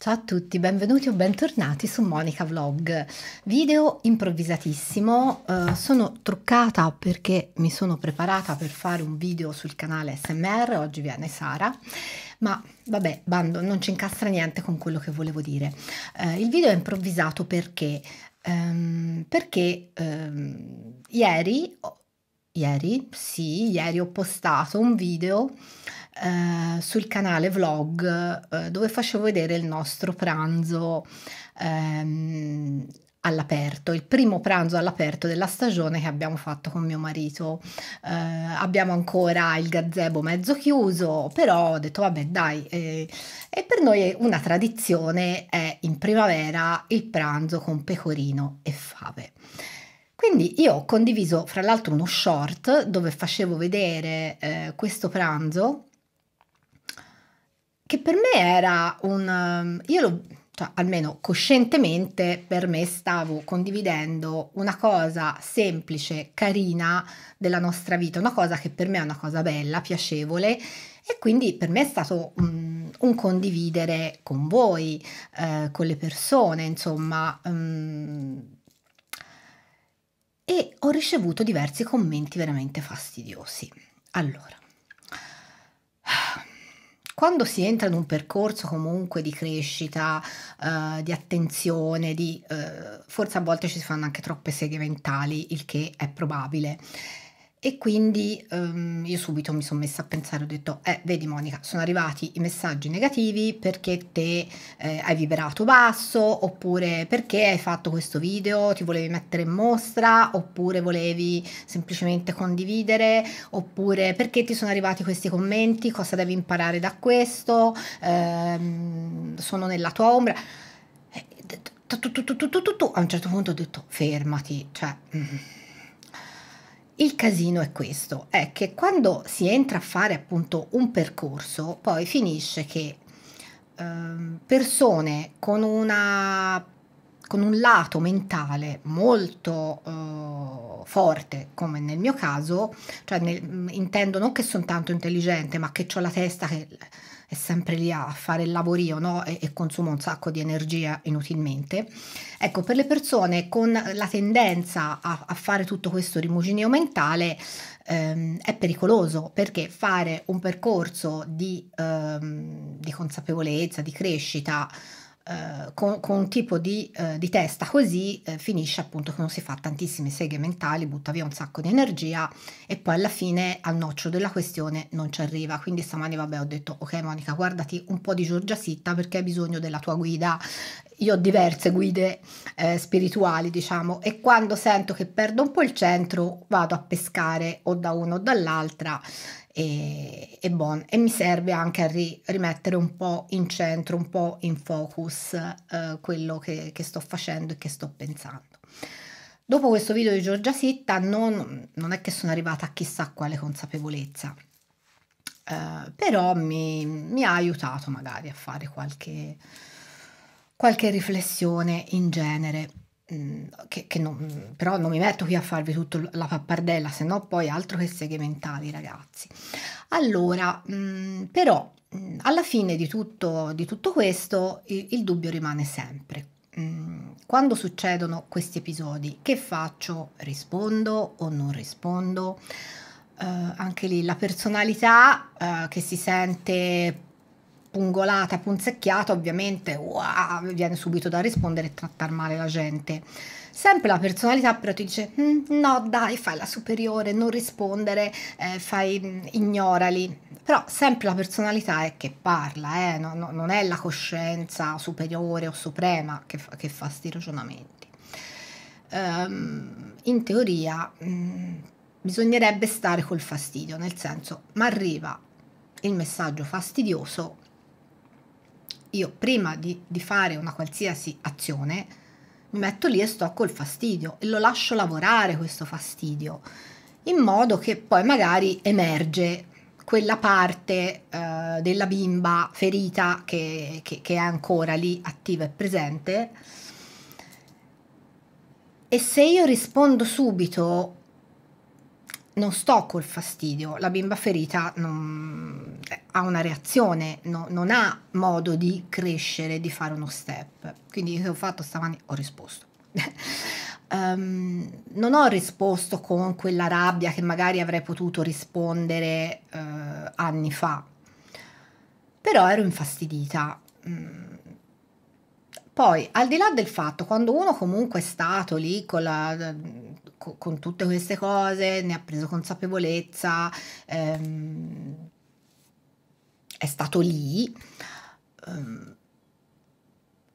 Ciao a tutti, benvenuti o bentornati su Monica Vlog. Video improvvisatissimo, eh, sono truccata perché mi sono preparata per fare un video sul canale SMR, oggi viene Sara, ma vabbè, bando, non ci incastra niente con quello che volevo dire. Eh, il video è improvvisato perché ehm, perché ehm, ieri ieri, sì, ieri ho postato un video eh, sul canale vlog eh, dove facevo vedere il nostro pranzo ehm, all'aperto, il primo pranzo all'aperto della stagione che abbiamo fatto con mio marito. Eh, abbiamo ancora il gazebo mezzo chiuso, però ho detto vabbè dai, eh, e per noi una tradizione è in primavera il pranzo con pecorino e fave. Quindi io ho condiviso fra l'altro uno short dove facevo vedere eh, questo pranzo che per me era un... Ehm, io lo, cioè, almeno coscientemente per me stavo condividendo una cosa semplice, carina della nostra vita, una cosa che per me è una cosa bella, piacevole e quindi per me è stato um, un condividere con voi, eh, con le persone, insomma... Um, e ho ricevuto diversi commenti veramente fastidiosi. Allora, quando si entra in un percorso comunque di crescita, uh, di attenzione, di, uh, forse a volte ci si fanno anche troppe seghe mentali, il che è probabile. E quindi um, io subito mi sono messa a pensare, ho detto, eh, vedi Monica, sono arrivati i messaggi negativi perché te eh, hai vibrato basso, oppure perché hai fatto questo video, ti volevi mettere in mostra, oppure volevi semplicemente condividere, oppure perché ti sono arrivati questi commenti, cosa devi imparare da questo, ehm, sono nella tua ombra. Eh, tutto, tutto, tutto, tutto, a un certo punto ho detto, fermati, cioè... Mm. Il casino è questo, è che quando si entra a fare appunto un percorso, poi finisce che ehm, persone con, una, con un lato mentale molto eh, forte, come nel mio caso, cioè nel, intendo non che sono tanto intelligente, ma che ho la testa che è sempre lì a fare il lavorio no? e, e consuma un sacco di energia inutilmente. Ecco, per le persone con la tendenza a, a fare tutto questo rimuginio mentale ehm, è pericoloso perché fare un percorso di, ehm, di consapevolezza, di crescita, eh, con, con, un tipo di, eh, di testa così eh, finisce appunto che uno si fa tantissime seghe mentali, butta via un sacco di energia e poi alla fine al noccio della questione non ci arriva. Quindi stamani vabbè ho detto ok Monica guardati un po' di Giorgia Sitta perché hai bisogno della tua guida. Io ho diverse guide eh, spirituali diciamo e quando sento che perdo un po' il centro vado a pescare o da uno o dall'altra e, e, bon. e mi serve anche a ri, rimettere un po' in centro, un po' in focus eh, quello che, che, sto facendo e che sto pensando. Dopo questo video di Giorgia Sitta non, non è che sono arrivata a chissà quale consapevolezza, eh, però mi, mi, ha aiutato magari a fare qualche, qualche riflessione in genere che, che non, però non mi metto qui a farvi tutta la pappardella, se no poi altro che segmentali, ragazzi. Allora, mh, però mh, alla fine di tutto, di tutto questo il, il, dubbio rimane sempre. quando succedono questi episodi, che faccio? Rispondo o non rispondo? Eh, anche lì la personalità eh, che si sente pungolata, punzecchiata, ovviamente wow, viene subito da rispondere e trattare male la gente. Sempre la personalità però ti dice mm, no dai fai la superiore, non rispondere, eh, fai, mm, ignorali. Però sempre la personalità è che parla, eh, no, no, non è la coscienza superiore o suprema che, fa, che fa sti ragionamenti. Um, in teoria mh, mm, bisognerebbe stare col fastidio, nel senso ma arriva il messaggio fastidioso io prima di, di fare una qualsiasi azione mi metto lì e sto col fastidio e lo lascio lavorare questo fastidio in modo che poi magari emerge quella parte eh, della bimba ferita che, che, che, è ancora lì attiva e presente. E se io rispondo subito non sto col fastidio, la bimba ferita non, eh, ha una reazione, no, non ha modo di crescere, di fare uno step. Quindi che ho fatto stamani? Ho risposto. um, non ho risposto con quella rabbia che magari avrei potuto rispondere eh, anni fa, però ero infastidita. Mm poi, al di là del fatto, quando uno comunque è stato lì con, la, con tutte queste cose, ne ha preso consapevolezza, ehm, è stato lì, ehm,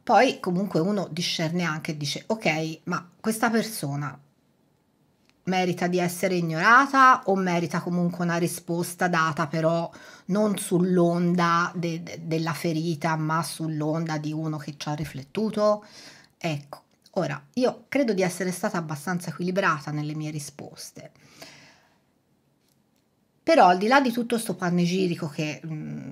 poi comunque uno discerne anche e dice, ok, ma questa persona merita di essere ignorata o merita comunque una risposta data però non sull'onda de della ferita ma sull'onda di uno che ci ha riflettuto? Ecco, ora io credo di essere stata abbastanza equilibrata nelle mie risposte. Però al di là di tutto sto panegirico che mh, mm,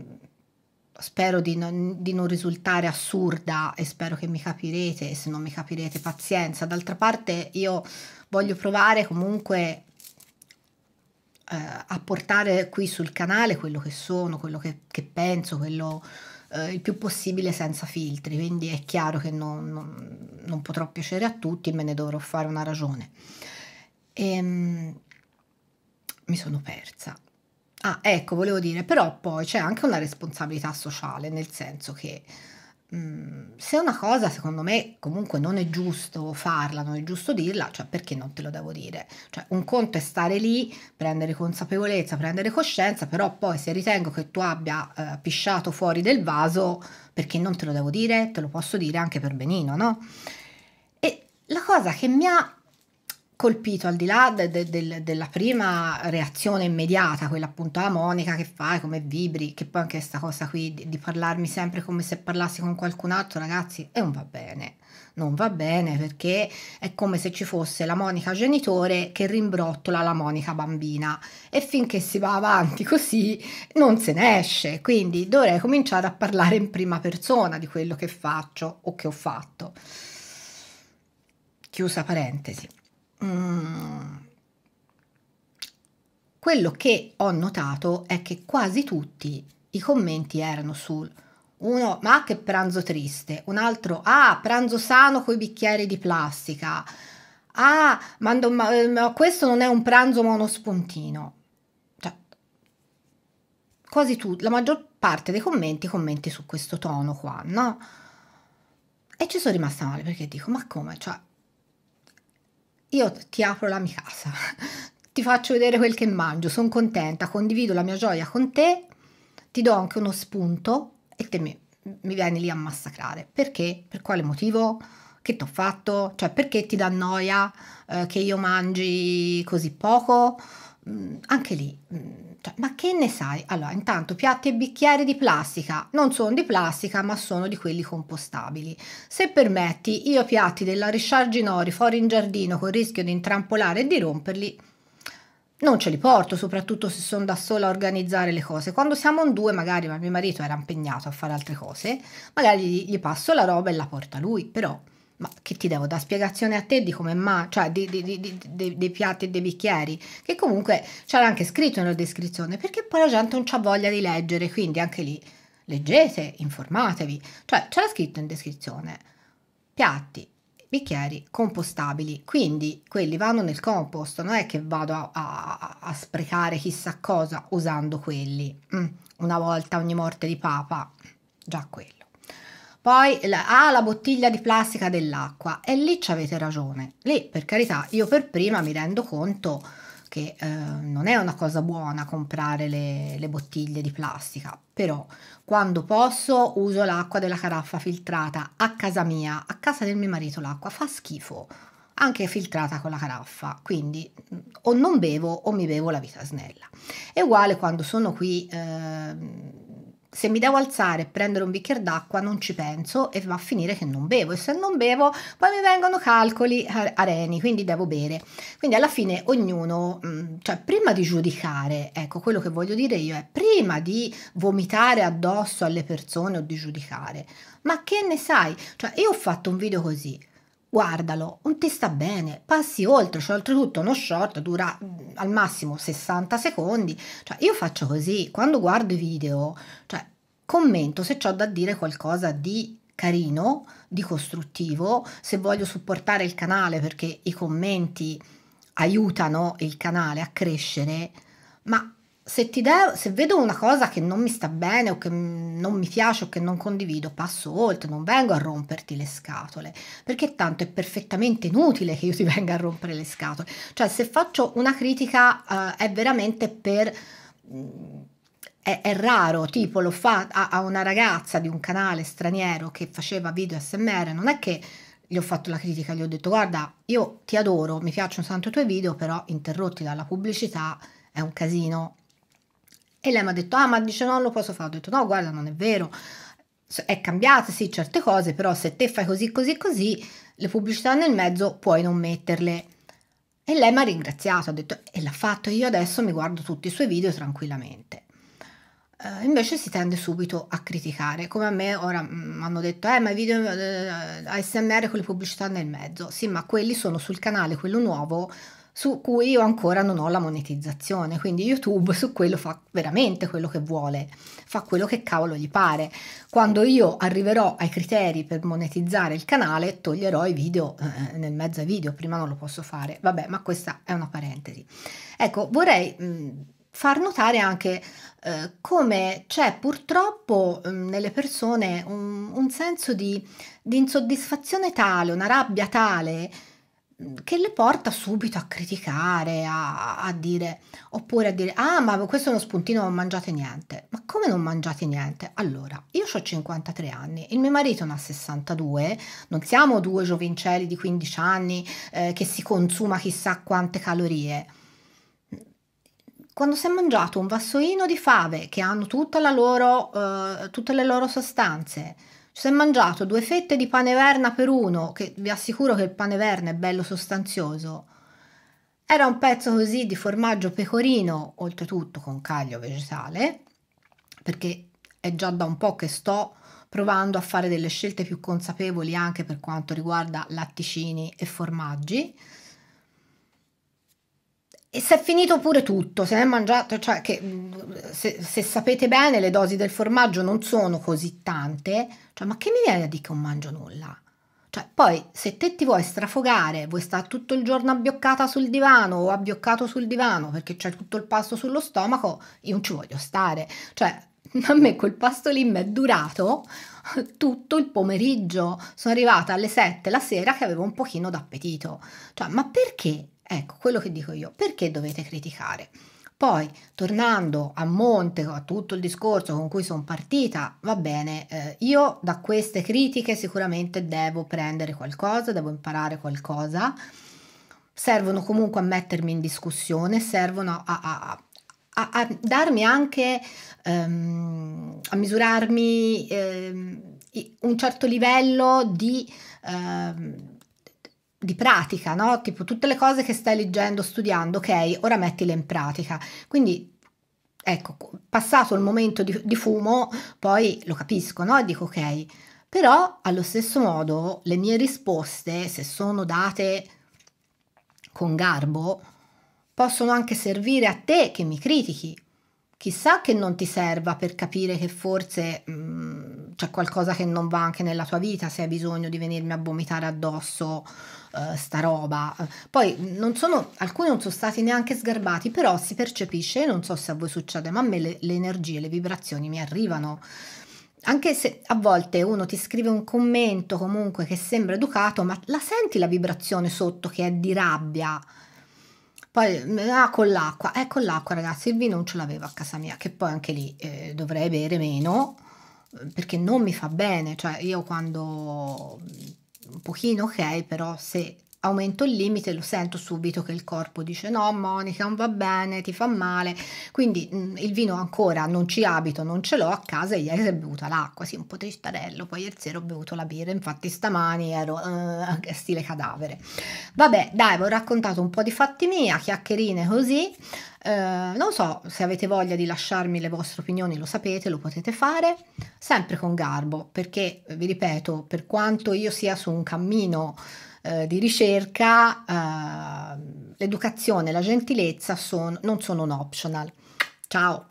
spero di non, di non, risultare assurda e spero che mi capirete se non mi capirete pazienza d'altra parte io voglio provare comunque eh, a portare qui sul canale quello che sono quello che, che penso quello eh, il più possibile senza filtri quindi è chiaro che non, non, non potrò piacere a tutti e me ne dovrò fare una ragione e, ehm, mi sono persa Ah, ecco, volevo dire, però poi c'è anche una responsabilità sociale, nel senso che mh, mm, se una cosa secondo me comunque non è giusto farla, non è giusto dirla, cioè perché non te lo devo dire? Cioè un conto è stare lì, prendere consapevolezza, prendere coscienza, però poi se ritengo che tu abbia eh, pisciato fuori del vaso, perché non te lo devo dire? Te lo posso dire anche per benino, no? E la cosa che mi ha colpito al di là de, de, de, della prima reazione immediata, quella appunto a ah, Monica che fai, come vibri, che poi anche questa cosa qui di, di, parlarmi sempre come se parlassi con qualcun altro, ragazzi, e non va bene, non va bene perché è come se ci fosse la Monica genitore che rimbrottola la Monica bambina e finché si va avanti così non se ne esce, quindi dovrei cominciare a parlare in prima persona di quello che faccio o che ho fatto. Chiusa parentesi. Mm. quello che ho notato è che quasi tutti i commenti erano sul uno ma che pranzo triste, un altro ah pranzo sano con i bicchieri di plastica, ah ma, ma, eh, ma questo non è un pranzo ma uno spuntino. Cioè, quasi tutti, la maggior parte dei commenti commenti su questo tono qua, no? E ci sono rimasta male perché dico ma come? Cioè, io ti apro la mia casa, ti faccio vedere quel che mangio, sono contenta, condivido la mia gioia con te, ti do anche uno spunto e te mi, mi vieni lì a massacrare. Perché? Per quale motivo? Che ti ho fatto? Cioè perché ti dà noia eh, che io mangi così poco? Mm, anche lì... Mm, cioè, ma che ne sai? Allora, intanto piatti e bicchieri di plastica non sono di plastica, ma sono di quelli compostabili. Se permetti, io piatti della Richard Ginori fuori in giardino con il rischio di intrampolare e di romperli non ce li porto, soprattutto se sono da sola a organizzare le cose. Quando siamo in due, magari, ma mio marito era impegnato a fare altre cose, magari gli, gli passo la roba e la porta lui, però ma che ti devo dare spiegazione a te di come ma, cioè di, di, di, dei piatti e dei bicchieri, che comunque c'era anche scritto nella descrizione, perché poi la gente non ha voglia di leggere, quindi anche lì leggete, informatevi, cioè c'era scritto in descrizione, piatti, bicchieri compostabili, quindi quelli vanno nel compost, non è che vado a, a, a sprecare chissà cosa usando quelli, mm, una volta ogni morte di papa, già quello. Poi ha ah, la bottiglia di plastica dell'acqua e lì ci avete ragione. Lì, per carità, io per prima mi rendo conto che eh, non è una cosa buona comprare le, le, bottiglie di plastica, però quando posso uso l'acqua della caraffa filtrata a casa mia, a casa del mio marito l'acqua fa schifo, anche filtrata con la caraffa, quindi mm, o non bevo o mi bevo la vita snella. È uguale quando sono qui eh, se mi devo alzare e prendere un bicchiere d'acqua non ci penso e va a finire che non bevo e se non bevo poi mi vengono calcoli areni, quindi devo bere. Quindi alla fine ognuno, mm, cioè prima di giudicare, ecco quello che voglio dire io è prima di vomitare addosso alle persone o di giudicare, ma che ne sai? Cioè io ho fatto un video così, guardalo, non ti sta bene, passi oltre, cioè oltretutto uno short dura mm, al massimo 60 secondi, cioè io faccio così, quando guardo i video, cioè commento se ho da dire qualcosa di carino, di costruttivo, se voglio supportare il canale perché i commenti aiutano il canale a crescere, ma se, ti devo, se vedo una cosa che non mi sta bene o che non mi piace o che non condivido, passo oltre, non vengo a romperti le scatole, perché tanto è perfettamente inutile che io ti venga a rompere le scatole. Cioè, se faccio una critica eh, è veramente per... Mm, è, è, raro, tipo l'ho fatto a, a una ragazza di un canale straniero che faceva video SMR, non è che gli ho fatto la critica, gli ho detto guarda, io ti adoro, mi piacciono tanto i tuoi video, però interrotti dalla pubblicità è un casino, e lei mi ha detto, ah ma dice no, lo posso fare. Ho detto no, guarda, non è vero. È cambiata sì certe cose, però se te fai così, così, così, le pubblicità nel mezzo puoi non metterle. E lei mi ha ringraziato, ha detto, e l'ha fatto, io adesso mi guardo tutti i suoi video tranquillamente. Eh, invece si tende subito a criticare, come a me ora mm, mi hanno detto, eh ma i video eh, ASMR con le pubblicità nel mezzo, sì ma quelli sono sul canale, quello nuovo, su cui io ancora non ho la monetizzazione, quindi YouTube su quello fa veramente quello che vuole, fa quello che cavolo gli pare. Quando io arriverò ai criteri per monetizzare il canale, toglierò i video eh, nel mezzo ai video, prima non lo posso fare. Vabbè, ma questa è una parentesi. Ecco, vorrei mh, mm, far notare anche eh, come c'è purtroppo mh, mm, nelle persone un, un senso di, di insoddisfazione tale, una rabbia tale che le porta subito a criticare, a, a, dire, oppure a dire, ah ma questo è uno spuntino, non mangiate niente. Ma come non mangiate niente? Allora, io ho 53 anni, il mio marito ne ha 62, non siamo due giovincelli di 15 anni eh, che si consuma chissà quante calorie. Quando si è mangiato un vassoino di fave che hanno loro, eh, tutte le loro sostanze, si è mangiato due fette di pane verna per uno, che vi assicuro che il pane verna è bello sostanzioso. Era un pezzo così di formaggio pecorino, oltretutto con caglio vegetale, perché è già da un po' che sto provando a fare delle scelte più consapevoli anche per quanto riguarda latticini e formaggi. E si è finito pure tutto, se ne è mangiato, cioè che se, se, sapete bene le dosi del formaggio non sono così tante, cioè ma che mi viene a dire che non mangio nulla? Cioè, poi se te ti vuoi strafogare, vuoi stare tutto il giorno abbioccata sul divano o abbioccato sul divano perché c'è tutto il pasto sullo stomaco, io non ci voglio stare. Cioè, a me quel pasto lì mi è durato tutto il pomeriggio. Sono arrivata alle 7 la sera che avevo un pochino d'appetito. Cioè, ma perché Ecco, quello che dico io, perché dovete criticare? Poi, tornando a monte, a tutto il discorso con cui sono partita, va bene, eh, io da queste critiche sicuramente devo prendere qualcosa, devo imparare qualcosa, servono comunque a mettermi in discussione, servono a, a, a, a darmi anche, um, a misurarmi um, un certo livello di... Um, di pratica, no? Tipo tutte le cose che stai leggendo, studiando, ok, ora mettile in pratica. Quindi, ecco, passato il momento di, di fumo, poi lo capisco, no? E dico ok. Però allo stesso modo le mie risposte, se sono date con garbo, possono anche servire a te che mi critichi chissà che non ti serva per capire che forse mh, mm, c'è qualcosa che non va anche nella tua vita, se hai bisogno di venirmi a vomitare addosso uh, sta roba. Poi non sono, alcuni non sono stati neanche sgarbati, però si percepisce, non so se a voi succede, ma a me le, le energie, le vibrazioni mi arrivano anche se a volte uno ti scrive un commento comunque che sembra educato, ma la senti la vibrazione sotto che è di rabbia poi, mm, ah, con l'acqua, eh, con l'acqua ragazzi, il vino non ce l'avevo a casa mia, che poi anche lì eh, dovrei bere meno, eh, perché non mi fa bene, cioè io quando mm, un pochino ok, però se aumento il limite lo sento subito che il corpo dice no Monica non va bene ti fa male quindi mh, il vino ancora non ci abito non ce l'ho a casa e ieri si è bevuta l'acqua sì un po' tristarello poi ieri sera ho bevuto la birra infatti stamani ero uh, stile cadavere vabbè dai vi ho raccontato un po' di fatti mia chiacchierine così Uh, non so se avete voglia di lasciarmi le vostre opinioni, lo sapete, lo potete fare, sempre con garbo, perché vi ripeto, per quanto io sia su un cammino eh, di ricerca, eh, l'educazione e la gentilezza sono, non sono un optional. Ciao!